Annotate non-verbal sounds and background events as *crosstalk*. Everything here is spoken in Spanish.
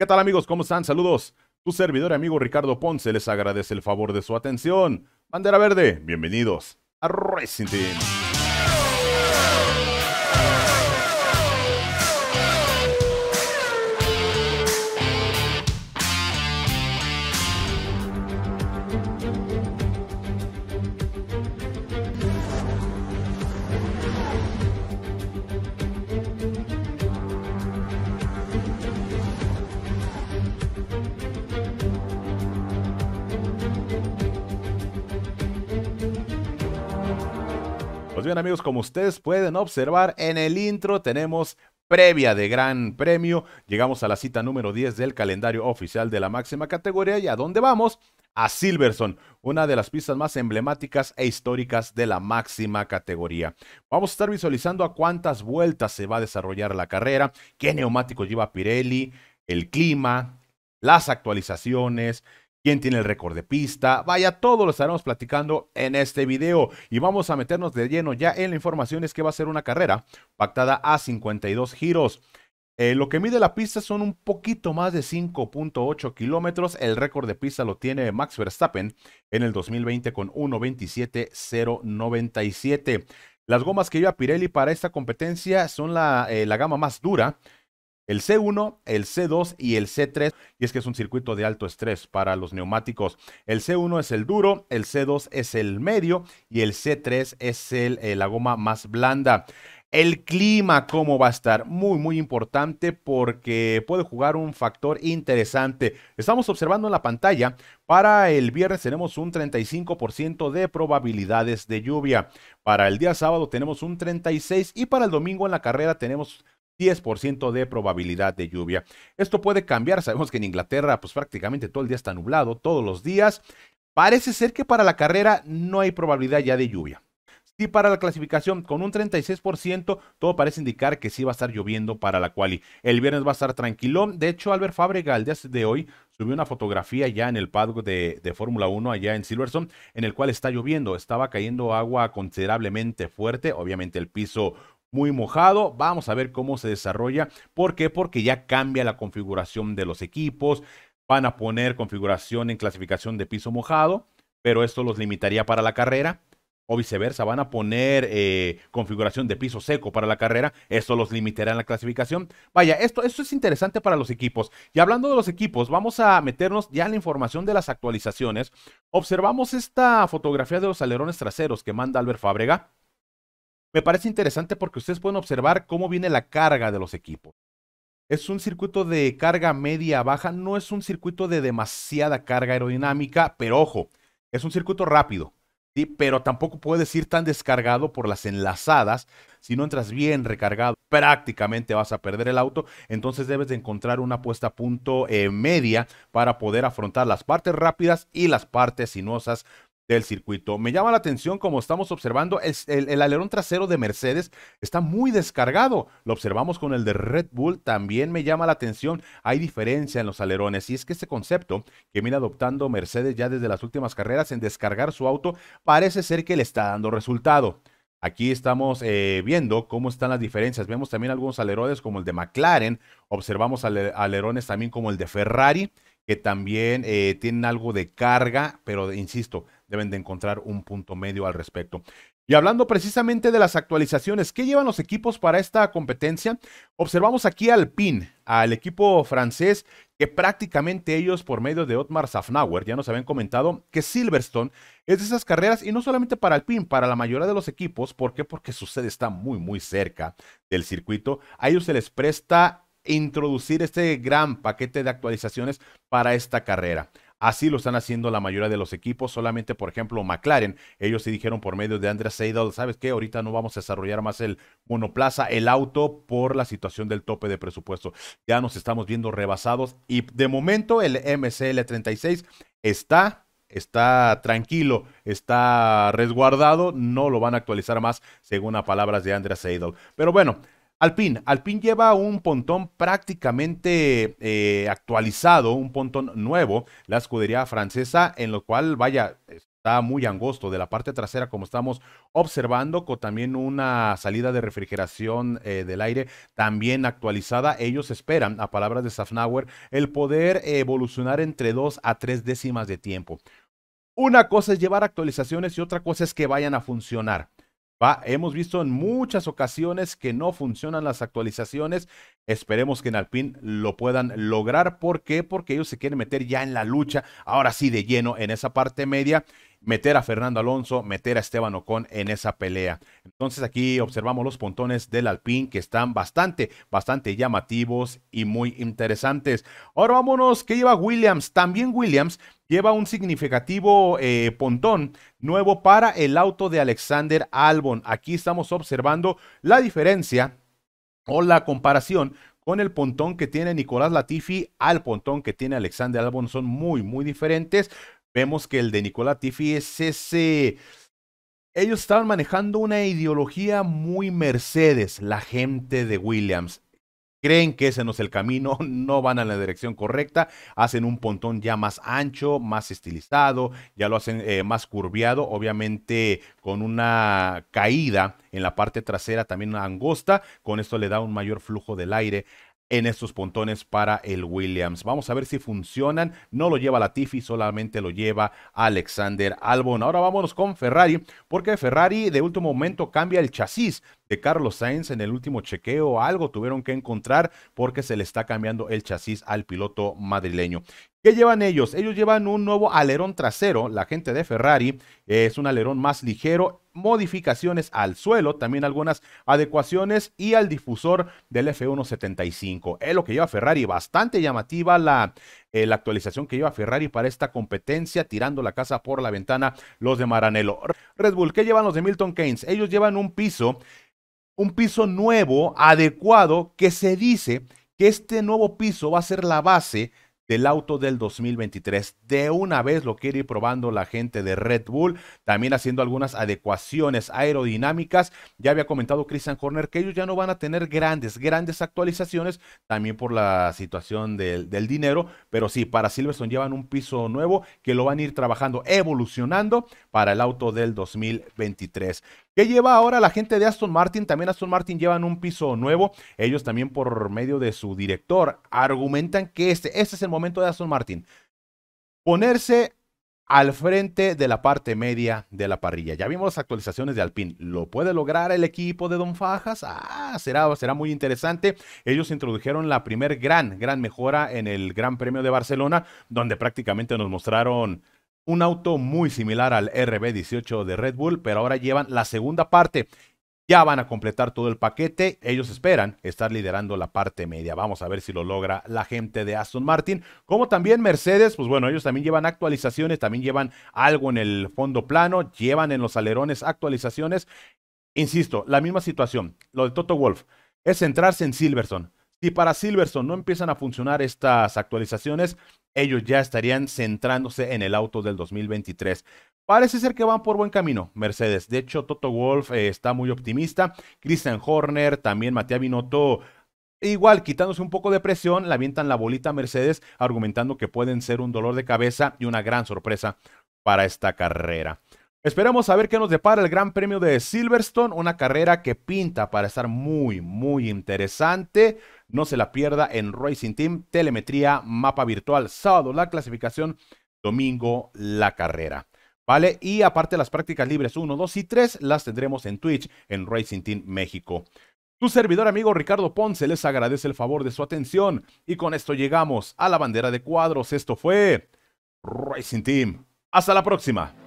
¿Qué tal amigos? ¿Cómo están? Saludos. Tu servidor y amigo Ricardo Ponce les agradece el favor de su atención. Bandera Verde, bienvenidos a Racing Team. Pues bien amigos, como ustedes pueden observar en el intro tenemos previa de gran premio. Llegamos a la cita número 10 del calendario oficial de la máxima categoría y a dónde vamos? A Silverson, una de las pistas más emblemáticas e históricas de la máxima categoría. Vamos a estar visualizando a cuántas vueltas se va a desarrollar la carrera, qué neumático lleva Pirelli, el clima, las actualizaciones, quién tiene el récord de pista, vaya, todo lo estaremos platicando en este video y vamos a meternos de lleno ya en la información es que va a ser una carrera pactada a 52 giros. Eh, lo que mide la pista son un poquito más de 5.8 kilómetros. El récord de pista lo tiene Max Verstappen en el 2020 con 1.27.097. Las gomas que lleva Pirelli para esta competencia son la, eh, la gama más dura, el C1, el C2 y el C3. Y es que es un circuito de alto estrés para los neumáticos. El C1 es el duro, el C2 es el medio y el C3 es eh, la goma más blanda. El clima, cómo va a estar, muy, muy importante porque puede jugar un factor interesante. Estamos observando en la pantalla, para el viernes tenemos un 35% de probabilidades de lluvia, para el día sábado tenemos un 36% y para el domingo en la carrera tenemos 10% de probabilidad de lluvia. Esto puede cambiar, sabemos que en Inglaterra pues prácticamente todo el día está nublado, todos los días. Parece ser que para la carrera no hay probabilidad ya de lluvia. Sí para la clasificación con un 36%, todo parece indicar que sí va a estar lloviendo para la quali. El viernes va a estar tranquilo. De hecho, Albert Fabregal, al día de hoy subió una fotografía ya en el paddock de, de Fórmula 1 allá en Silverstone, en el cual está lloviendo, estaba cayendo agua considerablemente fuerte, obviamente el piso muy mojado. Vamos a ver cómo se desarrolla. ¿Por qué? Porque ya cambia la configuración de los equipos. Van a poner configuración en clasificación de piso mojado, pero esto los limitaría para la carrera. O viceversa, van a poner eh, configuración de piso seco para la carrera. Esto los limitará en la clasificación. Vaya, esto, esto es interesante para los equipos. Y hablando de los equipos, vamos a meternos ya en la información de las actualizaciones. Observamos esta fotografía de los alerones traseros que manda Albert Fábrega me parece interesante porque ustedes pueden observar cómo viene la carga de los equipos. Es un circuito de carga media-baja, no es un circuito de demasiada carga aerodinámica, pero ojo, es un circuito rápido, pero tampoco puedes ir tan descargado por las enlazadas. Si no entras bien recargado, prácticamente vas a perder el auto, entonces debes de encontrar una puesta a punto eh, media para poder afrontar las partes rápidas y las partes sinuosas del circuito. Me llama la atención, como estamos observando, el, alerón trasero de Mercedes está muy descargado. Lo observamos con el de Red Bull. También me llama la atención, hay diferencia en los alerones. Y es que este concepto que viene adoptando Mercedes ya desde las últimas carreras en descargar su auto, parece ser que le está dando resultado. Aquí estamos eh, viendo cómo están las diferencias. Vemos también algunos alerones como el de McLaren. Observamos alerones también como el de Ferrari, que también eh, tienen algo de carga, pero insisto, deben de encontrar un punto medio al respecto. Y hablando precisamente de las actualizaciones, ¿qué llevan los equipos para esta competencia? Observamos aquí al PIN, al equipo francés, que prácticamente ellos, por medio de Otmar Safnauer, ya nos habían comentado que Silverstone es de esas carreras, y no solamente para el PIN, para la mayoría de los equipos. ¿Por qué? Porque su sede está muy, muy cerca del circuito. A ellos se les presta introducir este gran paquete de actualizaciones para esta carrera. Así lo están haciendo la mayoría de los equipos, solamente por ejemplo McLaren, ellos se dijeron por medio de Andrea Seidel, ¿sabes qué? Ahorita no vamos a desarrollar más el monoplaza, el auto por la situación del tope de presupuesto. Ya nos estamos viendo rebasados y de momento el MCL36 está está tranquilo, está resguardado, no lo van a actualizar más según las palabras de Andrea Seidel. Pero bueno, Alpine. Alpine lleva un pontón prácticamente eh, actualizado, un pontón nuevo, la escudería francesa, en lo cual, vaya, está muy angosto de la parte trasera, como estamos observando, con también una salida de refrigeración eh, del aire también actualizada. Ellos esperan, a palabras de Safnauer, el poder evolucionar entre dos a tres décimas de tiempo. Una cosa es llevar actualizaciones y otra cosa es que vayan a funcionar hemos visto en muchas ocasiones que no funcionan las actualizaciones. Esperemos que en Alpine lo puedan lograr. ¿Por qué? Porque ellos se quieren meter ya en la lucha, ahora sí de lleno, en esa parte media meter a Fernando Alonso, meter a Esteban Ocon en esa pelea. Entonces aquí observamos los pontones del Alpine que están bastante, bastante llamativos y muy interesantes. Ahora vámonos, ¿qué lleva Williams? También Williams lleva un significativo eh, pontón nuevo para el auto de Alexander Albon. Aquí estamos observando la diferencia o la comparación con el pontón que tiene Nicolás Latifi al pontón que tiene Alexander Albon son muy, muy diferentes vemos que el de Nicolás Tiffy es ese... Ellos estaban manejando una ideología muy Mercedes, la gente de Williams. Creen que ese no es el camino, *laughs* no van en la dirección correcta, hacen un pontón ya más ancho, más estilizado, ya lo hacen eh, más curviado, obviamente con una caída en la parte trasera también angosta, con esto le da un mayor flujo del aire en estos pontones para el Williams. Vamos a ver si funcionan. No lo lleva la Latifi, solamente lo lleva Alexander Albon. Ahora vámonos con Ferrari, porque Ferrari de último momento cambia el chasis de Carlos Sainz en el último chequeo. Algo tuvieron que encontrar porque se le está cambiando el chasis al piloto madrileño. ¿Qué llevan ellos? Ellos llevan un nuevo alerón trasero, la gente de Ferrari, es un alerón más ligero, modificaciones al suelo, también algunas adecuaciones y al difusor del F175. Es lo que lleva Ferrari, bastante llamativa la, eh, la actualización que lleva Ferrari para esta competencia, tirando la casa por la ventana los de Maranello. Red Bull, ¿qué llevan los de Milton Keynes? Ellos llevan un piso un piso nuevo, adecuado, que se dice que este nuevo piso va a ser la base del auto del 2023. De una vez lo quiere ir probando la gente de Red Bull, también haciendo algunas adecuaciones aerodinámicas. Ya había comentado Christian Horner que ellos ya no van a tener grandes, grandes actualizaciones, también por la situación del, del dinero, pero sí, para Silverstone llevan un piso nuevo que lo van a ir trabajando, evolucionando para el auto del 2023. ¿Qué lleva ahora la gente de Aston Martin? También Aston Martin llevan un piso nuevo. Ellos también por medio de su director argumentan que este, este, es el momento de Aston Martin. Ponerse al frente de la parte media de la parrilla. Ya vimos las actualizaciones de Alpine. ¿Lo puede lograr el equipo de Don Fajas? Ah, será, será muy interesante. Ellos introdujeron la primer gran, gran mejora en el Gran Premio de Barcelona, donde prácticamente nos mostraron un auto muy similar al RB18 de Red Bull, pero ahora llevan la segunda parte. Ya van a completar todo el paquete. Ellos esperan estar liderando la parte media. Vamos a ver si lo logra la gente de Aston Martin. Como también Mercedes, pues bueno, ellos también llevan actualizaciones, también llevan algo en el fondo plano, llevan en los alerones actualizaciones. Insisto, la misma situación, lo de Toto Wolf, es centrarse en Silverstone. Si para Silverson no empiezan a funcionar estas actualizaciones, ellos ya estarían centrándose en el auto del 2023. Parece ser que van por buen camino, Mercedes. De hecho, Toto Wolf eh, está muy optimista. Christian Horner, también Matías Binotto Igual, quitándose un poco de presión, la avientan la bolita a Mercedes, argumentando que pueden ser un dolor de cabeza y una gran sorpresa para esta carrera. Esperamos a ver qué nos depara el Gran Premio de Silverstone, una carrera que pinta para estar muy, muy interesante. No se la pierda en Racing Team, telemetría, mapa virtual, sábado la clasificación, domingo la carrera. ¿Vale? Y aparte las prácticas libres 1, 2 y 3 las tendremos en Twitch, en Racing Team México. Tu servidor amigo Ricardo Ponce les agradece el favor de su atención y con esto llegamos a la bandera de cuadros. Esto fue Racing Team. Hasta la próxima.